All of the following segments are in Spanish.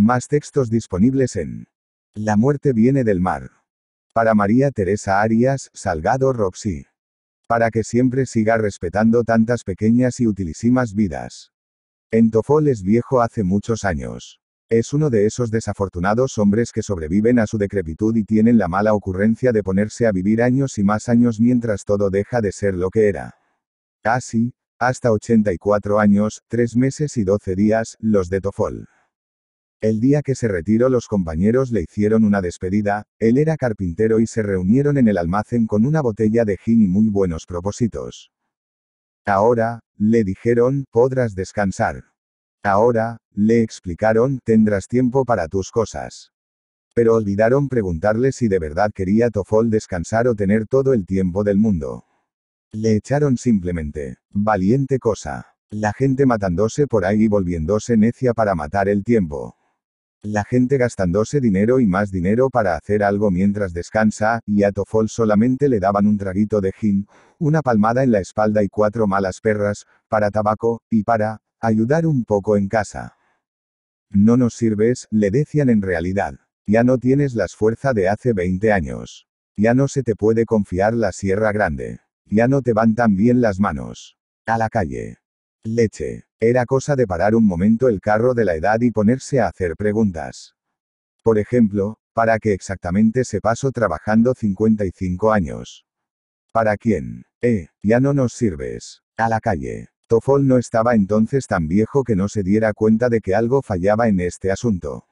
Más textos disponibles en La muerte viene del mar. Para María Teresa Arias, Salgado Roxy. Para que siempre siga respetando tantas pequeñas y utilísimas vidas. En Tofol es viejo hace muchos años. Es uno de esos desafortunados hombres que sobreviven a su decrepitud y tienen la mala ocurrencia de ponerse a vivir años y más años mientras todo deja de ser lo que era. Así, ah, hasta 84 años, 3 meses y 12 días, los de Tofol. El día que se retiró los compañeros le hicieron una despedida, él era carpintero y se reunieron en el almacén con una botella de gin y muy buenos propósitos. Ahora, le dijeron, podrás descansar. Ahora, le explicaron, tendrás tiempo para tus cosas. Pero olvidaron preguntarle si de verdad quería Tofol descansar o tener todo el tiempo del mundo. Le echaron simplemente, valiente cosa. La gente matándose por ahí y volviéndose necia para matar el tiempo. La gente gastándose dinero y más dinero para hacer algo mientras descansa, y a Tofol solamente le daban un traguito de gin, una palmada en la espalda y cuatro malas perras, para tabaco, y para, ayudar un poco en casa. No nos sirves, le decían en realidad. Ya no tienes las fuerzas de hace 20 años. Ya no se te puede confiar la Sierra Grande. Ya no te van tan bien las manos. A la calle. Leche. Era cosa de parar un momento el carro de la edad y ponerse a hacer preguntas. Por ejemplo, ¿para qué exactamente se pasó trabajando 55 años? ¿Para quién? Eh, ya no nos sirves. A la calle. Tofol no estaba entonces tan viejo que no se diera cuenta de que algo fallaba en este asunto.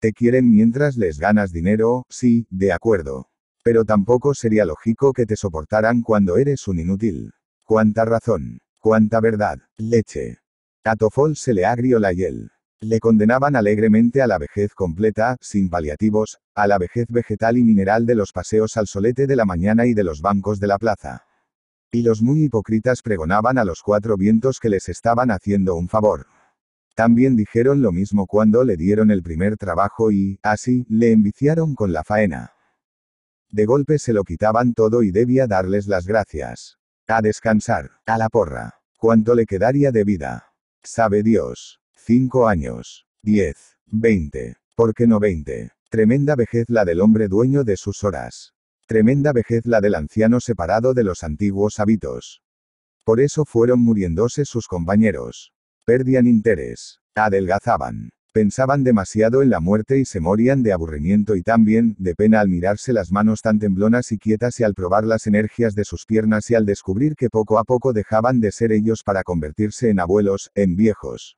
Te quieren mientras les ganas dinero, sí, de acuerdo. Pero tampoco sería lógico que te soportaran cuando eres un inútil. ¿Cuánta razón? Cuánta verdad, leche. A Tofol se le agrió la hiel. Le condenaban alegremente a la vejez completa, sin paliativos, a la vejez vegetal y mineral de los paseos al solete de la mañana y de los bancos de la plaza. Y los muy hipócritas pregonaban a los cuatro vientos que les estaban haciendo un favor. También dijeron lo mismo cuando le dieron el primer trabajo y, así, le enviciaron con la faena. De golpe se lo quitaban todo y debía darles las gracias. A descansar. A la porra. ¿Cuánto le quedaría de vida? Sabe Dios. Cinco años. Diez. Veinte. ¿Por qué no veinte? Tremenda vejez la del hombre dueño de sus horas. Tremenda vejez la del anciano separado de los antiguos hábitos. Por eso fueron muriéndose sus compañeros. Perdían interés. Adelgazaban. Pensaban demasiado en la muerte y se morían de aburrimiento y también, de pena al mirarse las manos tan temblonas y quietas y al probar las energías de sus piernas y al descubrir que poco a poco dejaban de ser ellos para convertirse en abuelos, en viejos.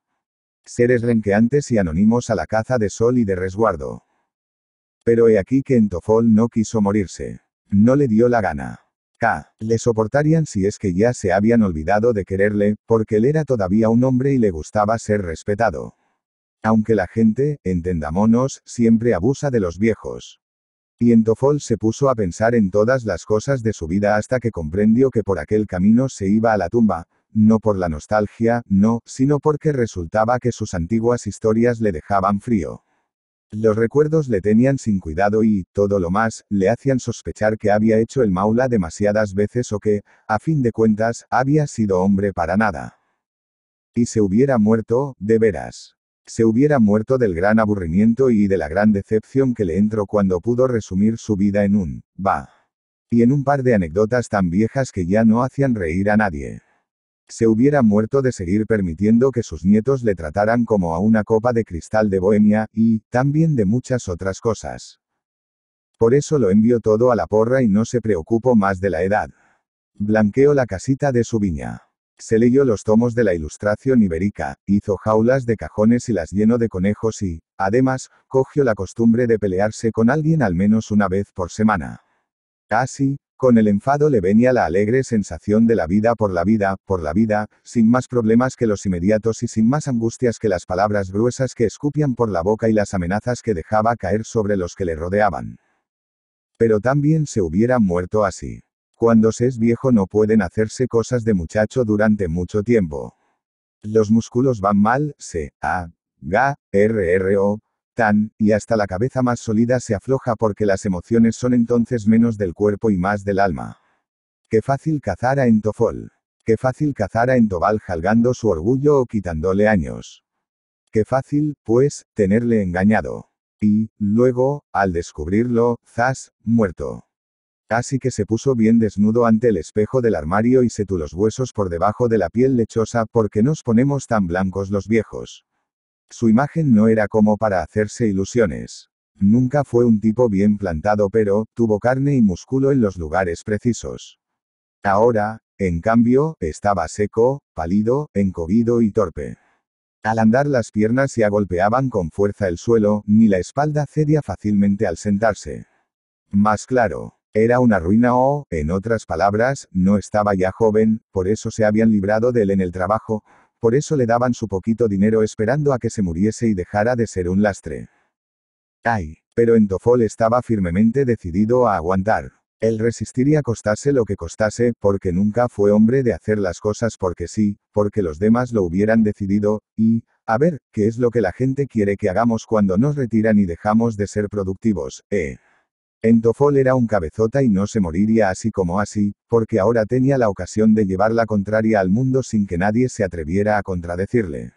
Seres renqueantes y anónimos a la caza de sol y de resguardo. Pero he aquí que Entofol no quiso morirse. No le dio la gana. K. Ah, le soportarían si es que ya se habían olvidado de quererle, porque él era todavía un hombre y le gustaba ser respetado. Aunque la gente, entendámonos, siempre abusa de los viejos. Y Entofol se puso a pensar en todas las cosas de su vida hasta que comprendió que por aquel camino se iba a la tumba, no por la nostalgia, no, sino porque resultaba que sus antiguas historias le dejaban frío. Los recuerdos le tenían sin cuidado y, todo lo más, le hacían sospechar que había hecho el maula demasiadas veces o que, a fin de cuentas, había sido hombre para nada. Y se hubiera muerto, de veras. Se hubiera muerto del gran aburrimiento y de la gran decepción que le entró cuando pudo resumir su vida en un, «va» Y en un par de anécdotas tan viejas que ya no hacían reír a nadie. Se hubiera muerto de seguir permitiendo que sus nietos le trataran como a una copa de cristal de Bohemia, y, también de muchas otras cosas. Por eso lo envió todo a la porra y no se preocupó más de la edad. Blanqueó la casita de su viña. Se leyó los tomos de la Ilustración ibérica, hizo jaulas de cajones y las llenó de conejos y, además, cogió la costumbre de pelearse con alguien al menos una vez por semana. Así, con el enfado le venía la alegre sensación de la vida por la vida, por la vida, sin más problemas que los inmediatos y sin más angustias que las palabras gruesas que escupían por la boca y las amenazas que dejaba caer sobre los que le rodeaban. Pero también se hubiera muerto así. Cuando se es viejo no pueden hacerse cosas de muchacho durante mucho tiempo. Los músculos van mal, se, a, ga, r, o, tan, y hasta la cabeza más sólida se afloja porque las emociones son entonces menos del cuerpo y más del alma. Qué fácil cazar a Entofol. Qué fácil cazar a Entobal jalgando su orgullo o quitándole años. Qué fácil, pues, tenerle engañado. Y, luego, al descubrirlo, zas, muerto. Así que se puso bien desnudo ante el espejo del armario y setó los huesos por debajo de la piel lechosa porque nos ponemos tan blancos los viejos. Su imagen no era como para hacerse ilusiones. Nunca fue un tipo bien plantado pero, tuvo carne y músculo en los lugares precisos. Ahora, en cambio, estaba seco, pálido, encogido y torpe. Al andar las piernas se golpeaban con fuerza el suelo, ni la espalda cedía fácilmente al sentarse. Más claro, era una ruina o, en otras palabras, no estaba ya joven, por eso se habían librado de él en el trabajo, por eso le daban su poquito dinero esperando a que se muriese y dejara de ser un lastre. Ay, pero Entofol estaba firmemente decidido a aguantar. Él resistiría costase lo que costase, porque nunca fue hombre de hacer las cosas porque sí, porque los demás lo hubieran decidido, y, a ver, ¿qué es lo que la gente quiere que hagamos cuando nos retiran y dejamos de ser productivos, eh? Entofol era un cabezota y no se moriría así como así, porque ahora tenía la ocasión de llevar la contraria al mundo sin que nadie se atreviera a contradecirle.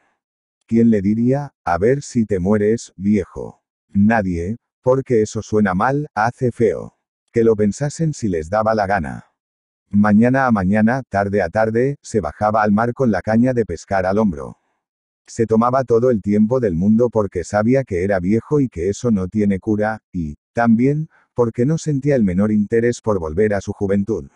¿Quién le diría, a ver si te mueres, viejo? Nadie, porque eso suena mal, hace feo. Que lo pensasen si les daba la gana. Mañana a mañana, tarde a tarde, se bajaba al mar con la caña de pescar al hombro. Se tomaba todo el tiempo del mundo porque sabía que era viejo y que eso no tiene cura, y, también, porque no sentía el menor interés por volver a su juventud.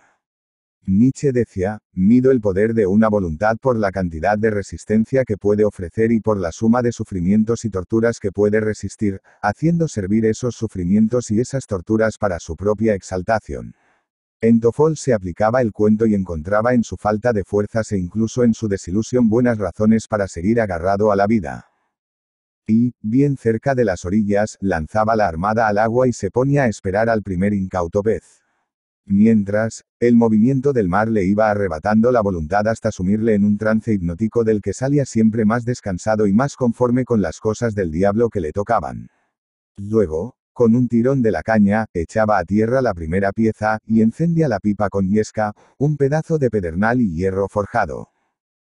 Nietzsche decía, mido el poder de una voluntad por la cantidad de resistencia que puede ofrecer y por la suma de sufrimientos y torturas que puede resistir, haciendo servir esos sufrimientos y esas torturas para su propia exaltación. En Tofol se aplicaba el cuento y encontraba en su falta de fuerzas e incluso en su desilusión buenas razones para seguir agarrado a la vida y, bien cerca de las orillas, lanzaba la armada al agua y se ponía a esperar al primer incauto pez. Mientras, el movimiento del mar le iba arrebatando la voluntad hasta sumirle en un trance hipnótico del que salía siempre más descansado y más conforme con las cosas del diablo que le tocaban. Luego, con un tirón de la caña, echaba a tierra la primera pieza, y encendía la pipa con yesca, un pedazo de pedernal y hierro forjado.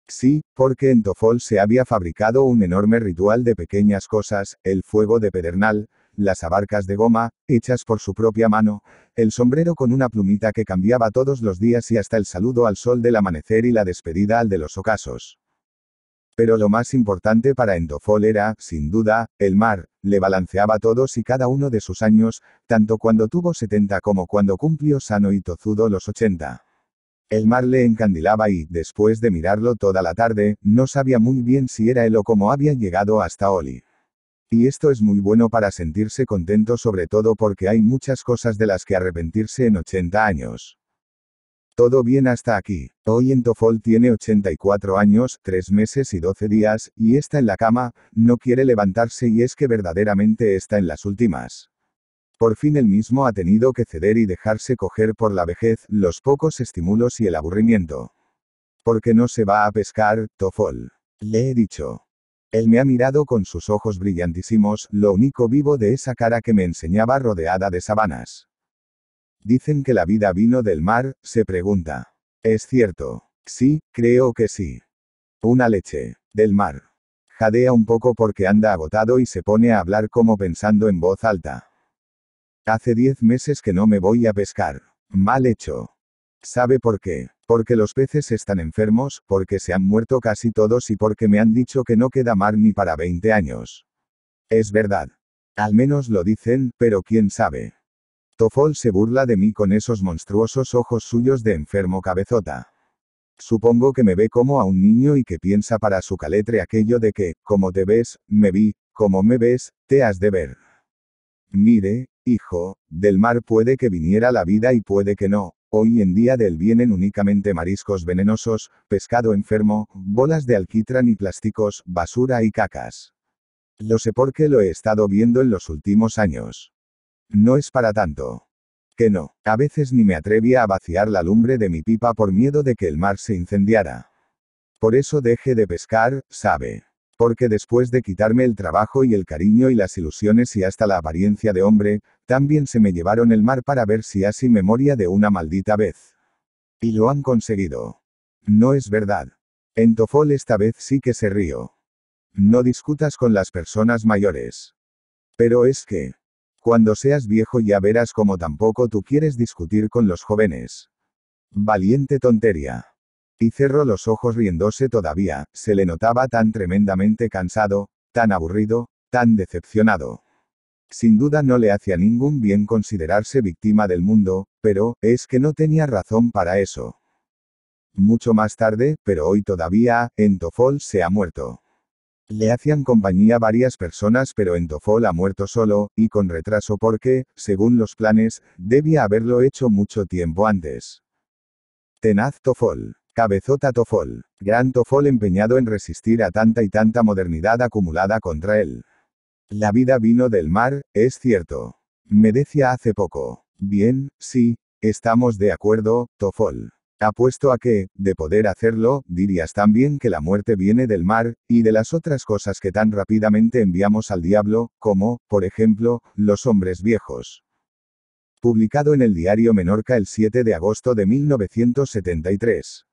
Sí, porque en Tofol se había fabricado un enorme ritual de pequeñas cosas, el fuego de pedernal, las abarcas de goma, hechas por su propia mano, el sombrero con una plumita que cambiaba todos los días y hasta el saludo al sol del amanecer y la despedida al de los ocasos. Pero lo más importante para Endofol era, sin duda, el mar, le balanceaba todos y cada uno de sus años, tanto cuando tuvo 70 como cuando cumplió sano y tozudo los 80. El mar le encandilaba y, después de mirarlo toda la tarde, no sabía muy bien si era él o cómo había llegado hasta Oli. Y esto es muy bueno para sentirse contento sobre todo porque hay muchas cosas de las que arrepentirse en 80 años. Todo bien hasta aquí. Hoy en Tofol tiene 84 años, 3 meses y 12 días, y está en la cama, no quiere levantarse y es que verdaderamente está en las últimas. Por fin él mismo ha tenido que ceder y dejarse coger por la vejez, los pocos estímulos y el aburrimiento. Porque no se va a pescar, Tofol. Le he dicho. Él me ha mirado con sus ojos brillantísimos, lo único vivo de esa cara que me enseñaba rodeada de sabanas. Dicen que la vida vino del mar, se pregunta. Es cierto. Sí, creo que sí. Una leche. Del mar. Jadea un poco porque anda agotado y se pone a hablar como pensando en voz alta. Hace diez meses que no me voy a pescar. Mal hecho. ¿Sabe por qué? Porque los peces están enfermos, porque se han muerto casi todos y porque me han dicho que no queda mar ni para 20 años. Es verdad. Al menos lo dicen, pero quién sabe. Tofol se burla de mí con esos monstruosos ojos suyos de enfermo cabezota. Supongo que me ve como a un niño y que piensa para su caletre aquello de que, como te ves, me vi, como me ves, te has de ver. Mire, Hijo, del mar puede que viniera la vida y puede que no. Hoy en día del vienen únicamente mariscos venenosos, pescado enfermo, bolas de alquitrán y plásticos, basura y cacas. Lo sé porque lo he estado viendo en los últimos años. No es para tanto. Que no, a veces ni me atrevía a vaciar la lumbre de mi pipa por miedo de que el mar se incendiara. Por eso deje de pescar, sabe porque después de quitarme el trabajo y el cariño y las ilusiones y hasta la apariencia de hombre, también se me llevaron el mar para ver si así memoria de una maldita vez. Y lo han conseguido. No es verdad. Entofol esta vez sí que se río. No discutas con las personas mayores. Pero es que, cuando seas viejo ya verás como tampoco tú quieres discutir con los jóvenes. Valiente tontería y cerró los ojos riéndose todavía, se le notaba tan tremendamente cansado, tan aburrido, tan decepcionado. Sin duda no le hacía ningún bien considerarse víctima del mundo, pero, es que no tenía razón para eso. Mucho más tarde, pero hoy todavía, Entofol se ha muerto. Le hacían compañía varias personas pero Entofol ha muerto solo, y con retraso porque, según los planes, debía haberlo hecho mucho tiempo antes. Tenaz Tofol. Cabezota Tofol. Gran Tofol empeñado en resistir a tanta y tanta modernidad acumulada contra él. La vida vino del mar, es cierto. Me decía hace poco. Bien, sí, estamos de acuerdo, Tofol. Apuesto a que, de poder hacerlo, dirías también que la muerte viene del mar, y de las otras cosas que tan rápidamente enviamos al diablo, como, por ejemplo, los hombres viejos. Publicado en el diario Menorca el 7 de agosto de 1973.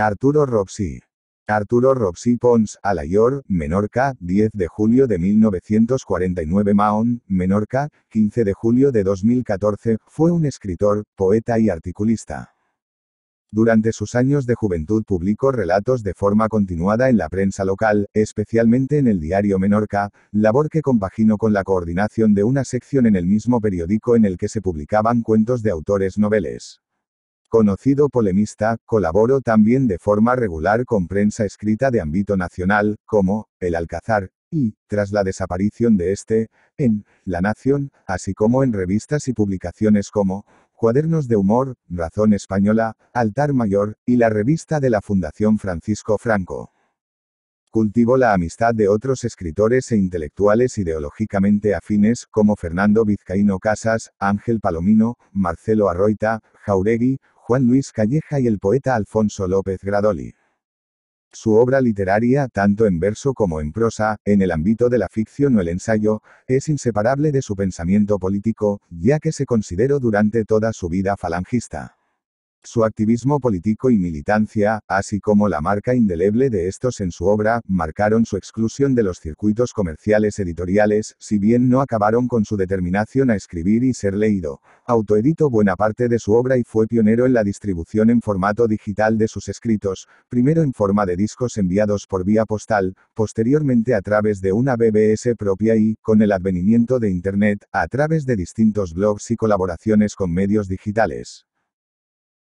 Arturo Robsi. Arturo Robsi Pons, Alayor, Menorca, 10 de julio de 1949 Mahon, Menorca, 15 de julio de 2014, fue un escritor, poeta y articulista. Durante sus años de juventud publicó relatos de forma continuada en la prensa local, especialmente en el diario Menorca, labor que compaginó con la coordinación de una sección en el mismo periódico en el que se publicaban cuentos de autores noveles. Conocido polemista, colaboró también de forma regular con prensa escrita de ámbito nacional, como El Alcázar, y, tras la desaparición de este, en La Nación, así como en revistas y publicaciones como Cuadernos de Humor, Razón Española, Altar Mayor, y la revista de la Fundación Francisco Franco. Cultivó la amistad de otros escritores e intelectuales ideológicamente afines como Fernando Vizcaíno Casas, Ángel Palomino, Marcelo Arroita, Jauregui, Juan Luis Calleja y el poeta Alfonso López Gradoli. Su obra literaria, tanto en verso como en prosa, en el ámbito de la ficción o el ensayo, es inseparable de su pensamiento político, ya que se consideró durante toda su vida falangista. Su activismo político y militancia, así como la marca indeleble de estos en su obra, marcaron su exclusión de los circuitos comerciales editoriales, si bien no acabaron con su determinación a escribir y ser leído. Autoeditó buena parte de su obra y fue pionero en la distribución en formato digital de sus escritos, primero en forma de discos enviados por vía postal, posteriormente a través de una BBS propia y, con el advenimiento de Internet, a través de distintos blogs y colaboraciones con medios digitales.